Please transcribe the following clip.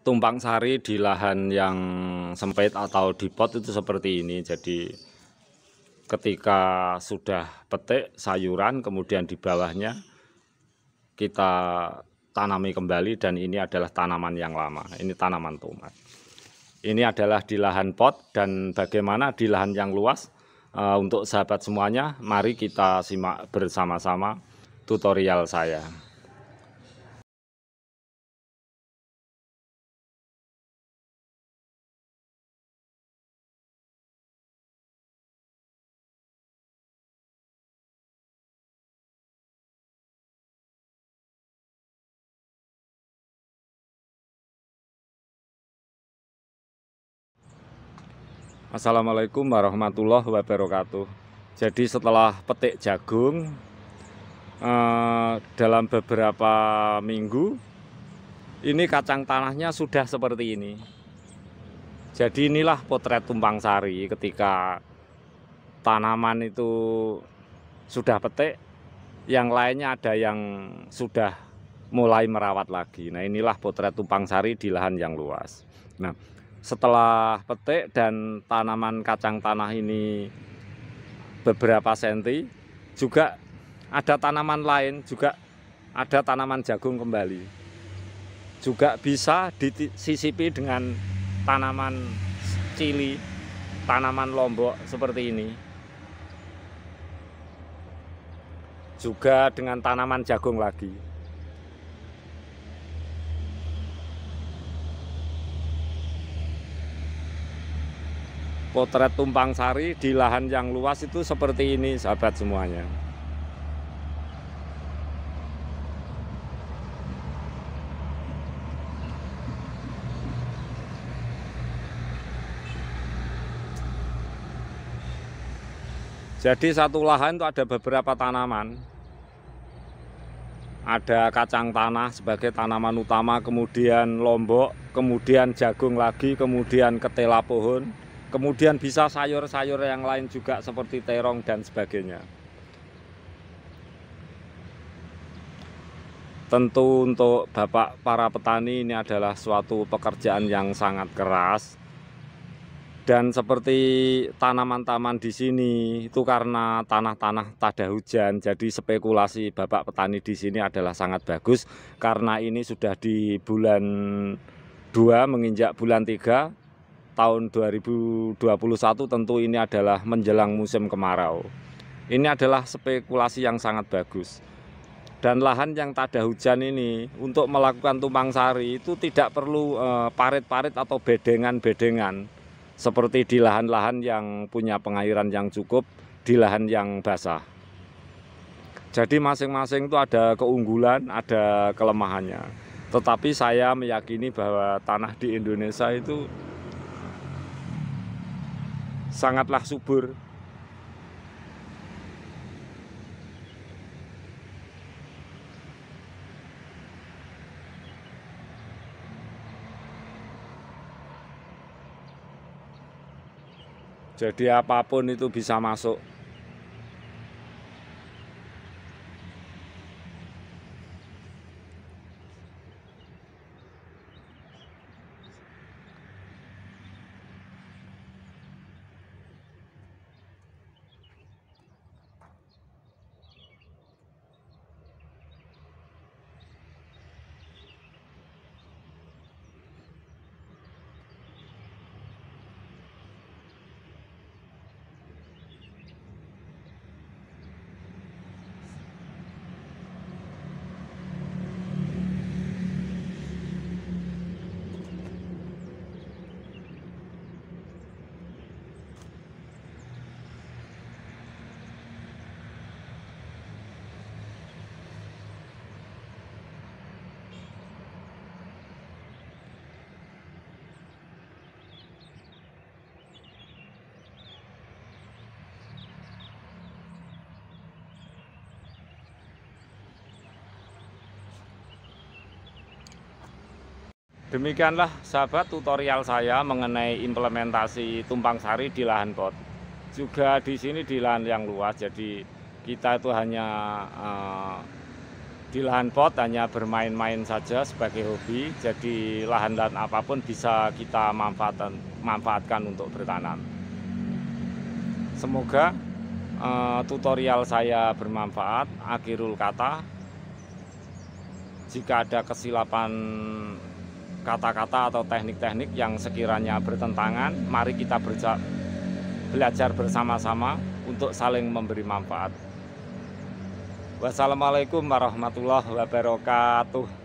tumpang sari di lahan yang sempit atau di pot itu seperti ini. Jadi ketika sudah petik sayuran kemudian di bawahnya kita tanami kembali dan ini adalah tanaman yang lama. Ini tanaman tomat. Ini adalah di lahan pot dan bagaimana di lahan yang luas eh, untuk sahabat semuanya mari kita simak bersama-sama tutorial saya. Assalamualaikum warahmatullahi wabarakatuh Jadi setelah petik jagung eh, Dalam beberapa minggu Ini kacang tanahnya sudah seperti ini Jadi inilah potret tumpang sari ketika Tanaman itu sudah petik Yang lainnya ada yang sudah mulai merawat lagi. Nah inilah potret tumpang sari di lahan yang luas. Nah setelah petik dan tanaman kacang tanah ini beberapa senti juga ada tanaman lain juga ada tanaman jagung kembali juga bisa disisipi dengan tanaman cili tanaman lombok seperti ini juga dengan tanaman jagung lagi potret tumpang sari di lahan yang luas itu seperti ini sahabat semuanya Jadi satu lahan itu ada beberapa tanaman. Ada kacang tanah sebagai tanaman utama, kemudian lombok, kemudian jagung lagi, kemudian ketela pohon, kemudian bisa sayur-sayur yang lain juga seperti terong dan sebagainya tentu untuk bapak para petani ini adalah suatu pekerjaan yang sangat keras dan seperti tanaman-taman di sini itu karena tanah-tanah tak ada hujan jadi spekulasi bapak petani di sini adalah sangat bagus karena ini sudah di bulan 2 menginjak bulan 3 tahun 2021 tentu ini adalah menjelang musim kemarau. Ini adalah spekulasi yang sangat bagus. Dan lahan yang tak ada hujan ini untuk melakukan tumpang sari itu tidak perlu eh, parit-parit atau bedengan-bedengan seperti di lahan-lahan yang punya pengairan yang cukup di lahan yang basah. Jadi masing-masing itu ada keunggulan, ada kelemahannya tetapi saya meyakini bahwa tanah di Indonesia itu sangatlah subur. Jadi apapun itu bisa masuk. Demikianlah sahabat tutorial saya mengenai implementasi tumpang sari di lahan pot. Juga di sini di lahan yang luas, jadi kita itu hanya eh, di lahan pot hanya bermain-main saja sebagai hobi. Jadi lahan-lahan apapun bisa kita manfaatkan, manfaatkan untuk bertanam. Semoga eh, tutorial saya bermanfaat. Akhirul kata, jika ada kesilapan kata-kata atau teknik-teknik yang sekiranya bertentangan, mari kita berja belajar bersama-sama untuk saling memberi manfaat. Wassalamualaikum warahmatullahi wabarakatuh.